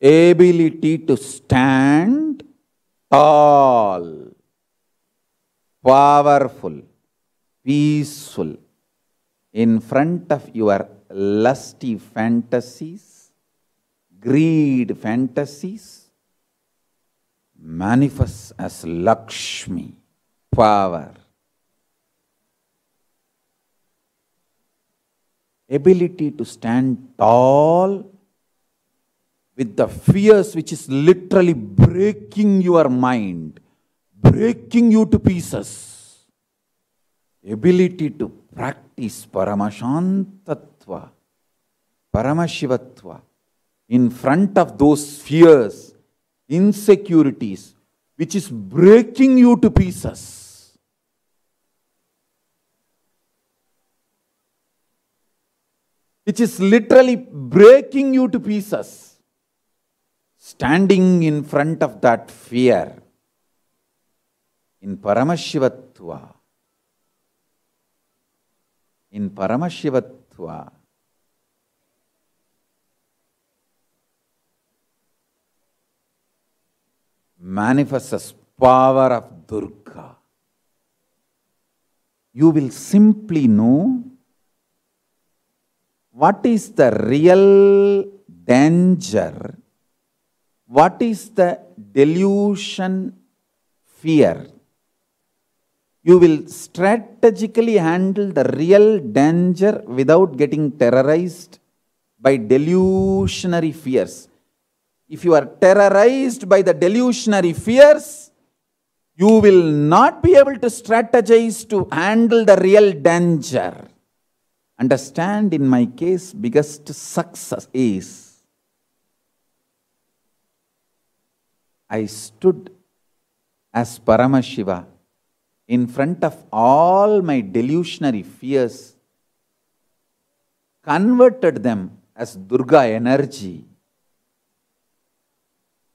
ability to stand tall, powerful, peaceful in front of your lusty fantasies, greed fantasies, manifest as Lakshmi, power. Ability to stand tall, with the fears which is literally breaking your mind, breaking you to pieces. Ability to practice Paramashantatva, Paramashivatva in front of those fears, insecurities, which is breaking you to pieces. which is literally breaking you to pieces standing in front of that fear in Paramashivatva. In Paramashivatva, manifests as power of Durga. You will simply know what is the real danger what is the delusion fear? You will strategically handle the real danger without getting terrorized by delusionary fears. If you are terrorized by the delusionary fears, you will not be able to strategize to handle the real danger. Understand in my case, biggest success is I stood as Paramashiva in front of all my delusionary fears, converted them as Durga energy.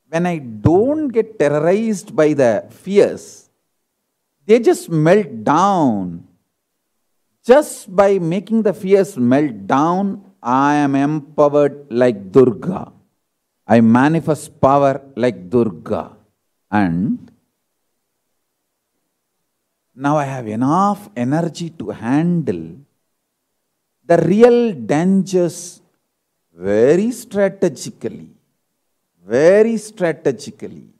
When I don't get terrorized by the fears, they just melt down. Just by making the fears melt down, I am empowered like Durga. I manifest power like Durga. And now I have enough energy to handle the real dangers very strategically. Very strategically.